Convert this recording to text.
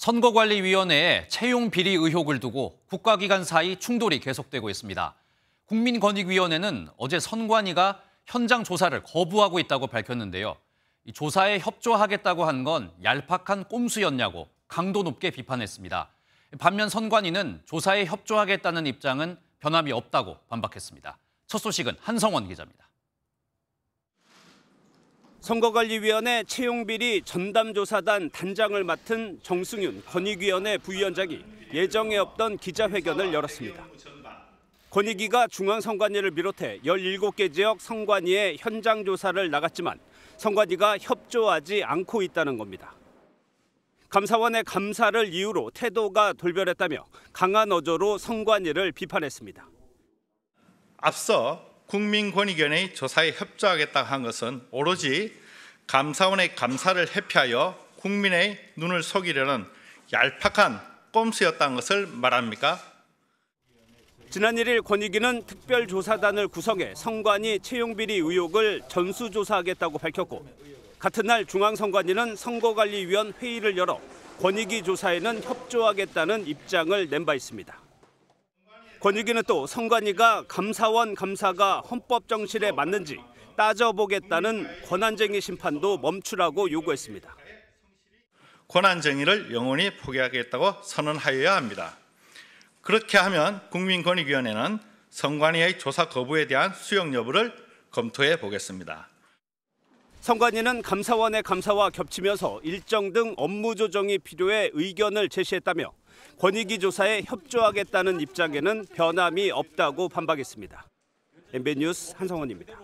선거관리위원회의 채용 비리 의혹을 두고 국가기관 사이 충돌이 계속되고 있습니다. 국민권익위원회는 어제 선관위가 현장 조사를 거부하고 있다고 밝혔는데요. 조사에 협조하겠다고 한 건 얄팍한 꼼수였냐고 강도 높게 비판했습니다. 반면 선관위는 조사에 협조하겠다는 입장은 변함이 없다고 반박했습니다. 첫 소식은 한성원 기자입니다. 선거관리위원회 채용비리 전담조사단 단장을 맡은 정승윤 권익위원회 부위원장이 예정에 없던 기자회견을 열었습니다. 권익위가 중앙선관위를 비롯해 17개 지역 선관위의 현장 조사를 나갔지만 선관위가 협조하지 않고 있다는 겁니다. 감사원의 감사를 이유로 태도가 돌변했다며 강한 어조로 선관위를 비판했습니다. 앞서 국민권익위원회 의 조사에 협조하겠다 고한 것은 오로지 감사원의 감사를 회피하여 국민의 눈을 속이려는 얄팍한 꼼수였다는 것을 말합니까? 지난 1일 권익위는 특별조사단을 구성해 선관위 채용비리 의혹을 전수조사하겠다고 밝혔고 같은 날 중앙선관위는 선거관리위원 회의를 열어 권익위 조사에는 협조하겠다는 입장을 낸 바 있습니다. 권익위는또 선관위가 감사원 감사가 헌법 정신에 맞는지 따져보겠다는 권한쟁의 심판도 멈추라고 요구했습니다. 권한쟁의를 영원히 포기하겠다고 선언하여야 합니다. 그렇게 하면 국민권익위원회는 선관위의 조사 거부에 대한 수용 여부를 검토해 보겠습니다. 선관위는 감사원의 감사와 겹치면서 일정 등 업무 조정이 필요해 의견을 제시했다며 권익위 조사에 협조하겠다는 입장에는 변함이 없다고 반박했습니다. MBN 뉴스 한성원입니다.